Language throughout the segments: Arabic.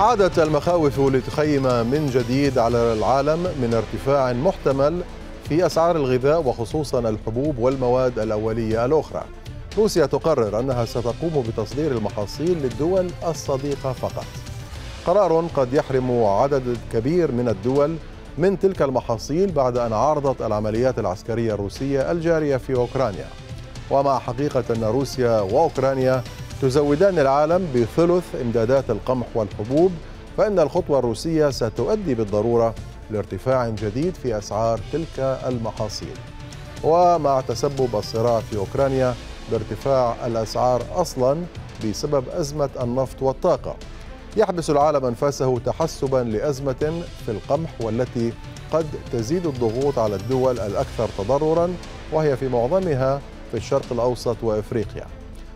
عادت المخاوف لتخيم من جديد على العالم من ارتفاع محتمل في أسعار الغذاء وخصوصا الحبوب والمواد الأولية الأخرى روسيا تقرر أنها ستقوم بتصدير المحاصيل للدول الصديقة فقط قرار قد يحرم عدد كبير من الدول من تلك المحاصيل بعد أن عارضت العمليات العسكرية الروسية الجارية في أوكرانيا ومع حقيقة أن روسيا وأوكرانيا تزودان العالم بثلث إمدادات القمح والحبوب فإن الخطوة الروسية ستؤدي بالضرورة لارتفاع جديد في أسعار تلك المحاصيل ومع تسبب الصراع في أوكرانيا بارتفاع الأسعار أصلا بسبب أزمة النفط والطاقة يحبس العالم أنفاسه تحسبا لأزمة في القمح والتي قد تزيد الضغوط على الدول الأكثر تضررا وهي في معظمها في الشرق الأوسط وإفريقيا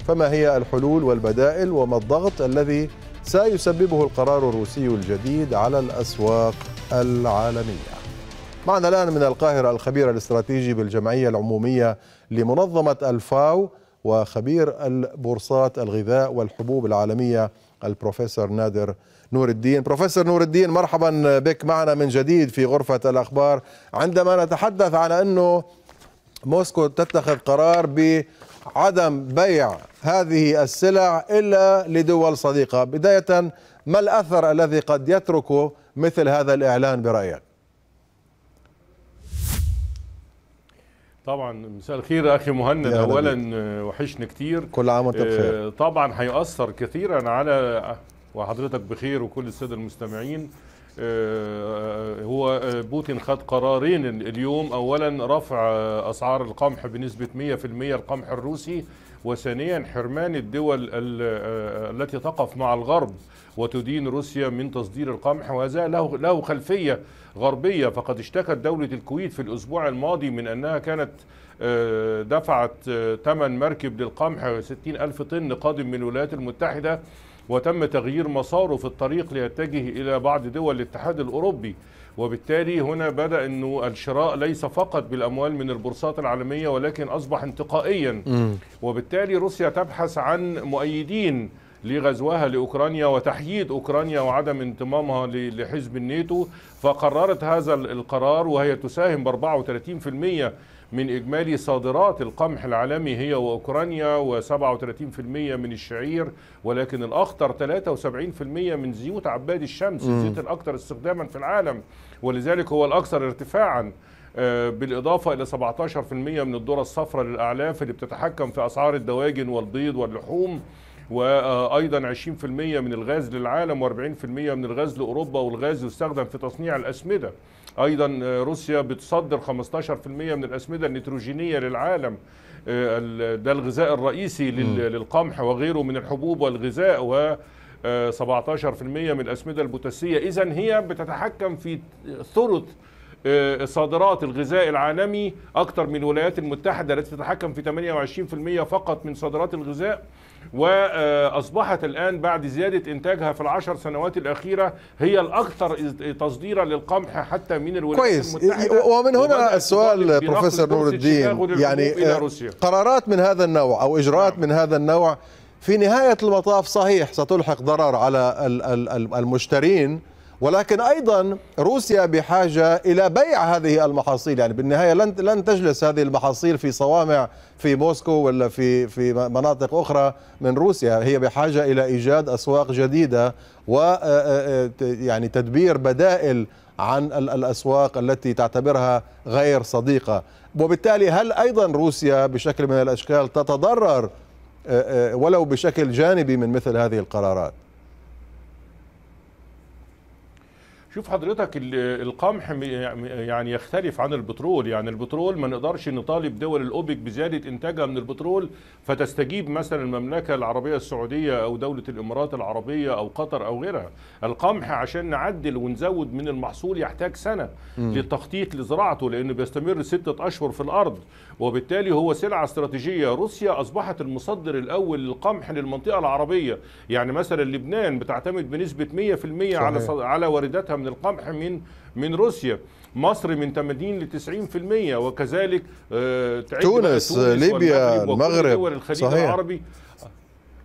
فما هي الحلول والبدائل وما الضغط الذي سيسببه القرار الروسي الجديد على الأسواق العالمية معنا الآن من القاهرة الخبير الاستراتيجي بالجمعية العمومية لمنظمة الفاو وخبير البورصات الغذاء والحبوب العالمية البروفيسور نادر نور الدين بروفيسور نور الدين مرحبا بك معنا من جديد في غرفة الأخبار عندما نتحدث على أنه موسكو تتخذ قرار ب عدم بيع هذه السلع إلا لدول صديقة بداية ما الأثر الذي قد يتركه مثل هذا الإعلان برأيك طبعا مساء الخير اخي مهند اولا وحشني كتير كل عام وانت آه، بخير طبعا هيأثر كثيرا على وحضرتك بخير وكل الساده المستمعين آه، هو آه، بوتين خد قرارين اليوم اولا رفع آه، اسعار القمح بنسبه 100% القمح الروسي وثانيا حرمان الدول التي تقف مع الغرب وتدين روسيا من تصدير القمح وهذا له له خلفيه غربيه فقد اشتكت دوله الكويت في الاسبوع الماضي من انها كانت دفعت ثمن مركب للقمح 60 ألف طن قادم من الولايات المتحدة وتم تغيير مساره في الطريق ليتجه إلى بعض دول الاتحاد الأوروبي وبالتالي هنا بدأ أنه الشراء ليس فقط بالأموال من البورصات العالمية ولكن أصبح انتقائيا وبالتالي روسيا تبحث عن مؤيدين لغزوها لاوكرانيا وتحييد اوكرانيا وعدم انضمامها لحزب الناتو فقررت هذا القرار وهي تساهم ب 34% من إجمالي صادرات القمح العالمي هي وأوكرانيا و37% من الشعير ولكن الأخطر 73% من زيوت عباد الشمس الزيت الأكثر استخداما في العالم ولذلك هو الأكثر ارتفاعا آه، بالإضافة إلى 17% من الذرة الصفراء للأعلاف اللي بتتحكم في أسعار الدواجن والبيض واللحوم وايضا 20% من الغاز للعالم و40% من الغاز لاوروبا والغاز يستخدم في تصنيع الاسمده ايضا آه، روسيا بتصدر 15% من الاسمده النيتروجينيه للعالم آه، ده الغذاء الرئيسي للقمح وغيره من الحبوب والغذاء و 17% آه، من الاسمده البوتاسيه اذا هي بتتحكم في ثلث صادرات الغذاء العالمي اكثر من الولايات المتحده التي تتحكم في 28% فقط من صادرات الغذاء وأصبحت الآن بعد زيادة إنتاجها في العشر سنوات الأخيرة هي الأكثر تصديرا للقمح حتى من الولايات كويس المتحدة ومن هنا السؤال بروفيسور نور الدين يعني آه، قرارات من هذا النوع أو إجراءات نعم. من هذا النوع في نهاية المطاف صحيح ستلحق ضرر على المشترين ولكن ايضا روسيا بحاجه الى بيع هذه المحاصيل يعني بالنهايه لن لن تجلس هذه المحاصيل في صوامع في موسكو ولا في في مناطق اخرى من روسيا هي بحاجه الى ايجاد اسواق جديده و آه، آه، آه، يعني تدبير بدائل عن الاسواق التي تعتبرها غير صديقه وبالتالي هل ايضا روسيا بشكل من الاشكال تتضرر ولو بشكل جانبي من مثل هذه القرارات شوف حضرتك القمح يعني يختلف عن البترول يعني البترول ما نقدرش نطالب دول الاوبك بزياده انتاجها من البترول فتستجيب مثلا المملكه العربيه السعوديه او دوله الامارات العربيه او قطر او غيرها القمح عشان نعدل ونزود من المحصول يحتاج سنه م. للتخطيط لزراعته لانه بيستمر ستة اشهر في الارض وبالتالي هو سلعه استراتيجيه روسيا اصبحت المصدر الاول للقمح للمنطقه العربيه يعني مثلا لبنان بتعتمد بنسبه 100% صحيح. على على وارداتها من القمح من من روسيا مصر من 80 ل 90% وكذلك آه، تونس, تونس ليبيا المغرب الخليج صحيح. العربي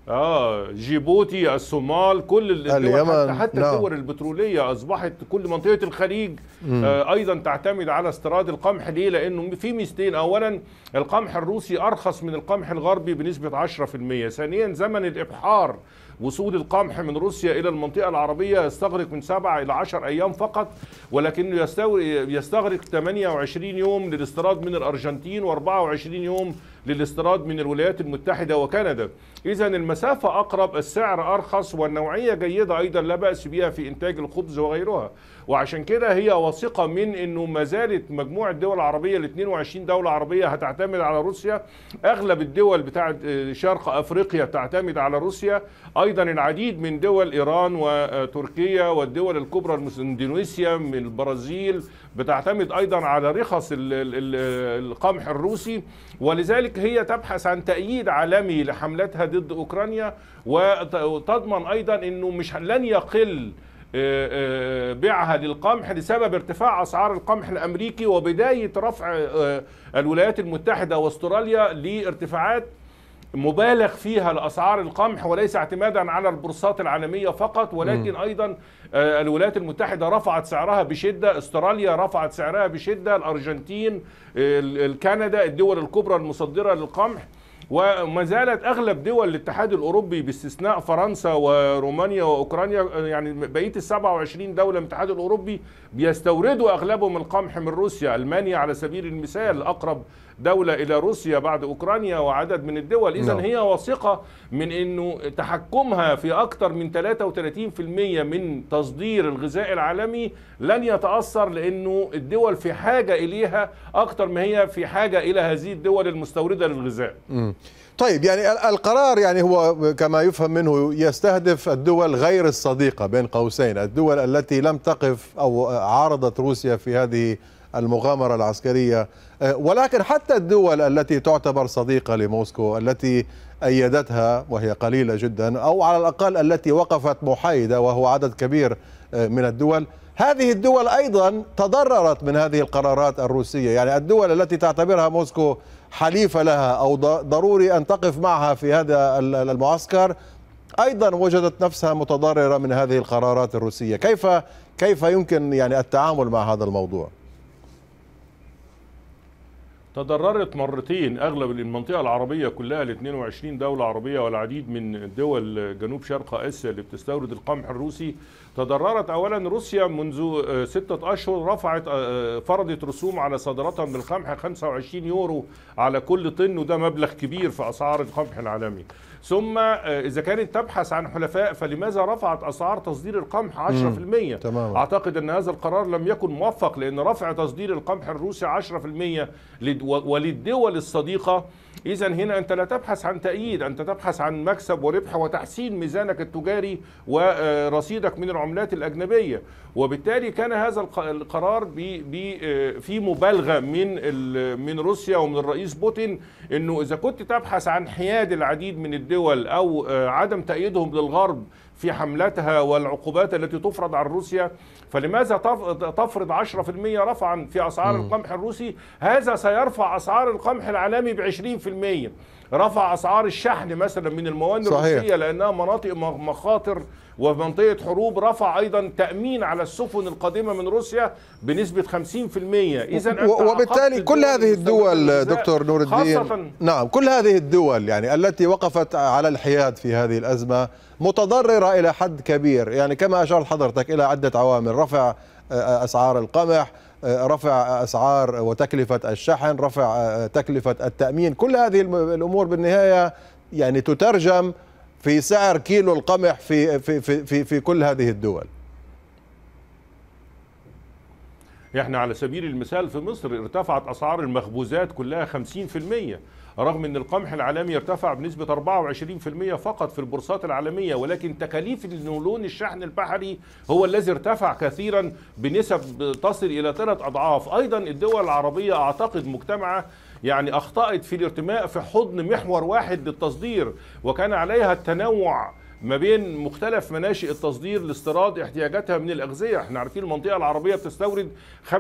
اه جيبوتي الصومال كل الدول اليمن حتى, حتى نعم. الدول البتروليه اصبحت كل منطقه الخليج آه ايضا تعتمد على استيراد القمح ليه لانه في ميزتين اولا القمح الروسي ارخص من القمح الغربي بنسبه 10% ثانيا زمن الابحار وصول القمح من روسيا الى المنطقه العربيه يستغرق من 7 الى 10 ايام فقط ولكنه يستغرق 28 يوم للاستيراد من الارجنتين و24 يوم للاستيراد من الولايات المتحدة وكندا إذا المسافة أقرب السعر أرخص والنوعية جيدة أيضا لا بأس بها في إنتاج الخبز وغيرها وعشان كده هي واثقه من انه ما زالت مجموعه الدول العربيه ال 22 دوله عربيه هتعتمد على روسيا اغلب الدول بتاعه آه، شرق افريقيا تعتمد على روسيا ايضا العديد من دول ايران وتركيا آه، والدول الكبرى اندونيسيا من البرازيل بتعتمد ايضا على رخص القمح الروسي ولذلك هي تبحث عن تأييد عالمي لحملتها ضد اوكرانيا وتضمن ايضا انه مش لن يقل آه، آه، بيعها للقمح بسبب ارتفاع اسعار القمح الامريكي وبدايه رفع آه، الولايات المتحده واستراليا لارتفاعات مبالغ فيها لاسعار القمح وليس اعتمادا على البورصات العالميه فقط ولكن ايضا الولايات المتحده رفعت سعرها بشده، استراليا رفعت سعرها بشده، الارجنتين، كندا الدول الكبرى المصدره للقمح وما زالت اغلب دول الاتحاد الاوروبي باستثناء فرنسا ورومانيا واوكرانيا يعني بقيه ال 27 دوله من الاتحاد الاوروبي بيستوردوا اغلبهم القمح من روسيا المانيا على سبيل المثال اقرب دولة إلى روسيا بعد أوكرانيا وعدد من الدول إذا نعم. هي واثقة من أنه تحكمها في أكثر من 33% من تصدير الغذاء العالمي لن يتأثر لأنه الدول في حاجة إليها أكثر ما هي في حاجة إلى هذه الدول المستوردة للغذاء طيب يعني القرار يعني هو كما يفهم منه يستهدف الدول غير الصديقة بين قوسين الدول التي لم تقف أو عارضت روسيا في هذه المغامرة العسكرية أه، ولكن حتى الدول التي تعتبر صديقة لموسكو التي أيدتها وهي قليلة جدا أو على الأقل التي وقفت محايدة وهو عدد كبير أه، من الدول هذه الدول أيضا تضررت من هذه القرارات الروسية يعني الدول التي تعتبرها موسكو حليفة لها أو ضروري أن تقف معها في هذا المعسكر ايضا وجدت نفسها متضرره من هذه القرارات الروسيه، كيف كيف يمكن يعني التعامل مع هذا الموضوع؟ تضررت مرتين اغلب المنطقه العربيه كلها ال 22 دوله عربيه والعديد من دول جنوب شرق اسيا اللي بتستورد القمح الروسي تضررت اولا روسيا منذ آه، ستة اشهر رفعت آه، آه، فرضت رسوم على صادراتها من القمح 25 يورو على كل طن وده مبلغ كبير في اسعار القمح العالمي ثم اذا كانت تبحث عن حلفاء فلماذا رفعت اسعار تصدير القمح 10% تمام. اعتقد ان هذا القرار لم يكن موفق لان رفع تصدير القمح الروسي 10% وللدول الصديقه إذا هنا أنت لا تبحث عن تأييد أنت تبحث عن مكسب وربح وتحسين ميزانك التجاري ورصيدك من العملات الأجنبية وبالتالي كان هذا القرار بي بي في مبالغة من من روسيا ومن الرئيس بوتين أنه إذا كنت تبحث عن حياد العديد من الدول أو آه، عدم تأييدهم للغرب في حملتها والعقوبات التي تفرض على روسيا فلماذا تفرض 10% رفعا في أسعار القمح الروسي هذا سيرفع أسعار القمح العالمي ب 20% رفع اسعار الشحن مثلا من الموانئ الروسيه لانها مناطق مخاطر ومنطقه حروب رفع ايضا تامين على السفن القادمه من روسيا بنسبه 50% اذا وبالتالي كل هذه الدول دكتور نور الدين نعم كل هذه الدول يعني التي وقفت على الحياد في هذه الازمه متضرره الى حد كبير يعني كما اشار حضرتك الى عده عوامل رفع آه، آه، اسعار القمح رفع اسعار وتكلفه الشحن رفع تكلفه التامين كل هذه الامور بالنهايه يعني تترجم في سعر كيلو القمح في في في في, في كل هذه الدول احنا على سبيل المثال في مصر ارتفعت اسعار المخبوزات كلها 50% رغم أن القمح العالمي ارتفع بنسبة 24% فقط في البورصات العالمية ولكن تكاليف النولون الشحن البحري هو الذي ارتفع كثيرا بنسب تصل إلى ثلاث أضعاف أيضا الدول العربية أعتقد مجتمعة يعني أخطأت في الارتماء في حضن محور واحد للتصدير وكان عليها التنوع ما بين مختلف مناشئ التصدير لاستيراد احتياجاتها من الأغذية احنا عارفين المنطقة العربية بتستورد 65%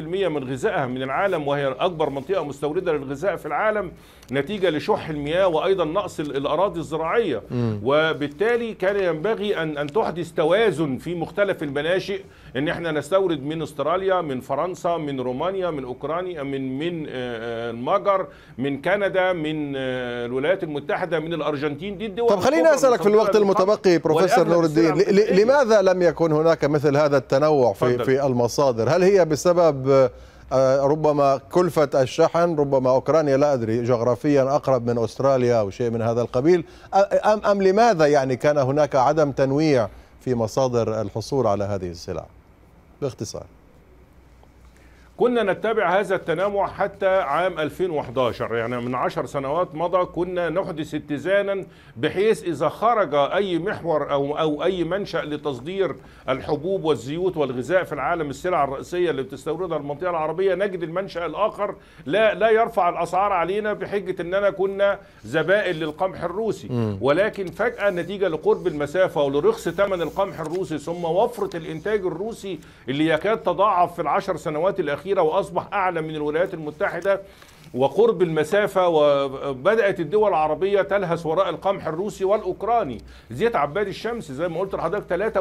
من غذائها من العالم وهي أكبر منطقة مستوردة للغذاء في العالم نتيجة لشح المياه وأيضا نقص الأراضي الزراعية م. وبالتالي كان ينبغي أن, أن تحدث توازن في مختلف المناشئ ان احنا نستورد من استراليا من فرنسا من رومانيا من اوكرانيا من من آه، آه، المجر من كندا من آه، الولايات المتحده من الارجنتين دي الدول طب خليني اسالك في الوقت الوقت المتبقي بروفيسور نور الدين لماذا لم يكن هناك مثل هذا التنوع في في المصادر هل هي بسبب آه، ربما كلفة الشحن ربما أوكرانيا لا أدري جغرافيا أقرب من أستراليا أو شيء من هذا القبيل أم, أم لماذا يعني كان هناك عدم تنويع في مصادر الحصول على هذه السلع باختصار كنا نتبع هذا التنوع حتى عام 2011 يعني من عشر سنوات مضى كنا نحدث اتزانا بحيث إذا خرج أي محور أو, أو أي منشأ لتصدير الحبوب والزيوت والغذاء في العالم السلع الرئيسية اللي بتستوردها المنطقة العربية نجد المنشأ الآخر لا, لا يرفع الأسعار علينا بحجة أننا كنا زبائن للقمح الروسي ولكن فجأة نتيجة لقرب المسافة ولرخص ثمن القمح الروسي ثم وفرة الإنتاج الروسي اللي يكاد تضاعف في العشر سنوات الأخيرة الأخيرة وأصبح أعلى من الولايات المتحدة وقرب المسافة وبدأت الدول العربية تلهث وراء القمح الروسي والأوكراني زيت عباد الشمس زي ما قلت لحضرتك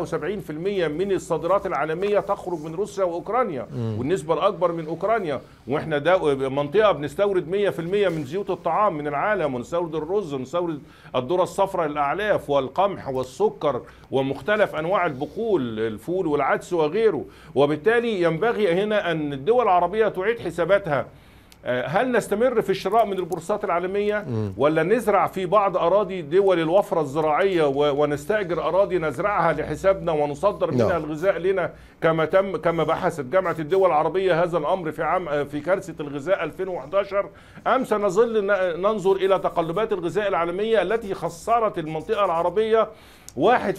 73% من الصادرات العالمية تخرج من روسيا وأوكرانيا م. والنسبة الأكبر من أوكرانيا وإحنا ده منطقة بنستورد 100% من زيوت الطعام من العالم ونستورد الرز ونستورد الذرة الصفراء للأعلاف والقمح والسكر ومختلف أنواع البقول الفول والعدس وغيره وبالتالي ينبغي هنا أن الدول الدول العربية تعيد حساباتها آه، هل نستمر في الشراء من البورصات العالمية ولا نزرع في بعض أراضي دول الوفرة الزراعية ونستأجر أراضي نزرعها لحسابنا ونصدر منها نعم. الغذاء لنا كما تم كما بحثت جامعة الدول العربية هذا الأمر في عام آه، في كارثة الغذاء 2011 أم سنظل ننظر إلى تقلبات الغذاء العالمية التي خسرت المنطقة العربية 1%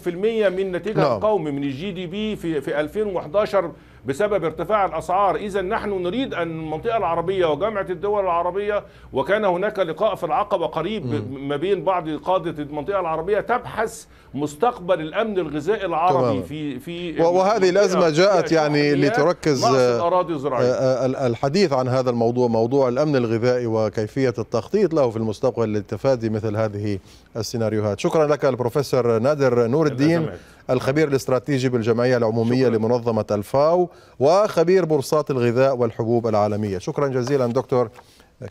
من نتيجة نعم. القومي من الجي دي بي في في 2011 بسبب ارتفاع الأسعار إذا نحن نريد أن المنطقة العربية وجامعة الدول العربية وكان هناك لقاء في العقبة قريب ما بين بعض قادة المنطقة العربية تبحث مستقبل الأمن الغذائي العربي طبعا. في في وهذه الأزمة جاءت يعني لتركز الأراضي الزراعية آه، آه، الحديث عن هذا الموضوع موضوع الأمن الغذائي وكيفية التخطيط له في المستقبل للتفادي مثل هذه السيناريوهات شكرا لك البروفيسور نادر نور الدين الخبير الاستراتيجي بالجمعية العمومية شكرا. لمنظمة الفاو وخبير بورصات الغذاء والحبوب العالمية شكرا جزيلا دكتور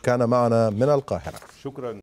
كان معنا من القاهرة شكرا